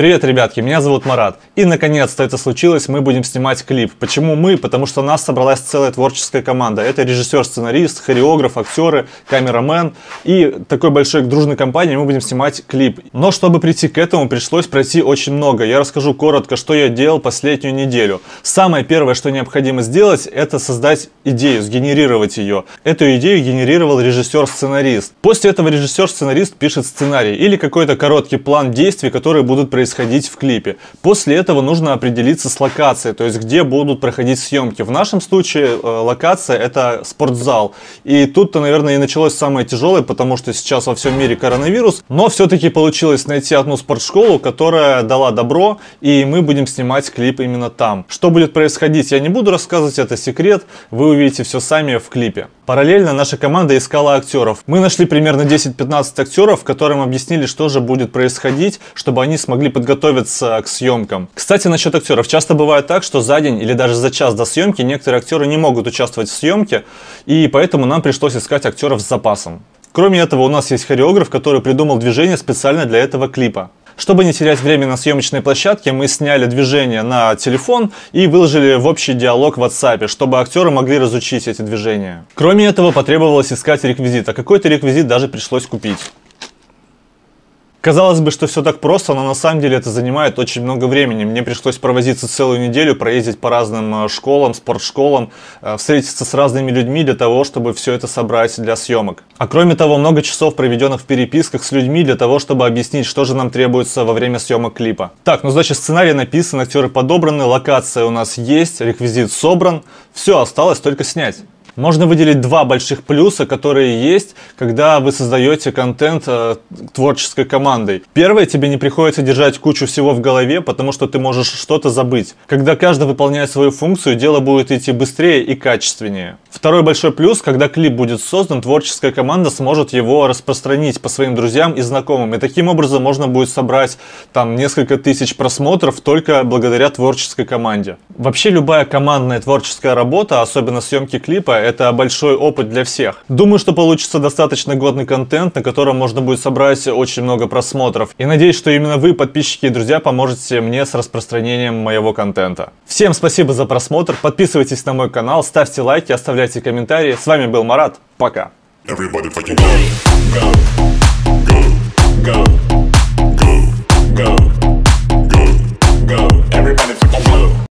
Привет, ребятки, меня зовут Марат. И наконец-то это случилось, мы будем снимать клип. Почему мы? Потому что у нас собралась целая творческая команда. Это режиссер, сценарист, хореограф, актеры, камерамен. И такой большой дружной компании мы будем снимать клип. Но чтобы прийти к этому, пришлось пройти очень много. Я расскажу коротко, что я делал последнюю неделю. Самое первое, что необходимо сделать, это создать идею, сгенерировать ее. Эту идею генерировал режиссер-сценарист. После этого режиссер-сценарист пишет сценарий или какой-то короткий план действий, которые будут происходить происходить в клипе. После этого нужно определиться с локацией, то есть где будут проходить съемки. В нашем случае э, локация это спортзал. И тут-то, наверное, и началось самое тяжелое, потому что сейчас во всем мире коронавирус. Но все-таки получилось найти одну спортшколу, которая дала добро, и мы будем снимать клип именно там. Что будет происходить, я не буду рассказывать, это секрет. Вы увидите все сами в клипе. Параллельно наша команда искала актеров. Мы нашли примерно 10-15 актеров, которым объяснили, что же будет происходить, чтобы они смогли подготовиться к съемкам. Кстати, насчет актеров. Часто бывает так, что за день или даже за час до съемки некоторые актеры не могут участвовать в съемке, и поэтому нам пришлось искать актеров с запасом. Кроме этого, у нас есть хореограф, который придумал движение специально для этого клипа. Чтобы не терять время на съемочной площадке, мы сняли движение на телефон и выложили в общий диалог в WhatsApp, чтобы актеры могли разучить эти движения. Кроме этого, потребовалось искать реквизит, а какой-то реквизит даже пришлось купить. Казалось бы, что все так просто, но на самом деле это занимает очень много времени. Мне пришлось провозиться целую неделю, проездить по разным э, школам, спортшколам, э, встретиться с разными людьми для того, чтобы все это собрать для съемок. А кроме того, много часов, проведенных в переписках с людьми для того, чтобы объяснить, что же нам требуется во время съемок клипа. Так, ну значит сценарий написан, актеры подобраны, локация у нас есть, реквизит собран. Все, осталось только снять. Можно выделить два больших плюса, которые есть, когда вы создаете контент э, творческой командой. Первое, тебе не приходится держать кучу всего в голове, потому что ты можешь что-то забыть. Когда каждый выполняет свою функцию, дело будет идти быстрее и качественнее. Второй большой плюс, когда клип будет создан, творческая команда сможет его распространить по своим друзьям и знакомым. И таким образом можно будет собрать там несколько тысяч просмотров только благодаря творческой команде. Вообще любая командная творческая работа, особенно съемки клипа, это большой опыт для всех. Думаю, что получится достаточно годный контент, на котором можно будет собрать очень много просмотров. И надеюсь, что именно вы, подписчики и друзья, поможете мне с распространением моего контента. Всем спасибо за просмотр, подписывайтесь на мой канал, ставьте лайки, оставляйте комментарии. С вами был Марат, пока. Everybody fucking go, go.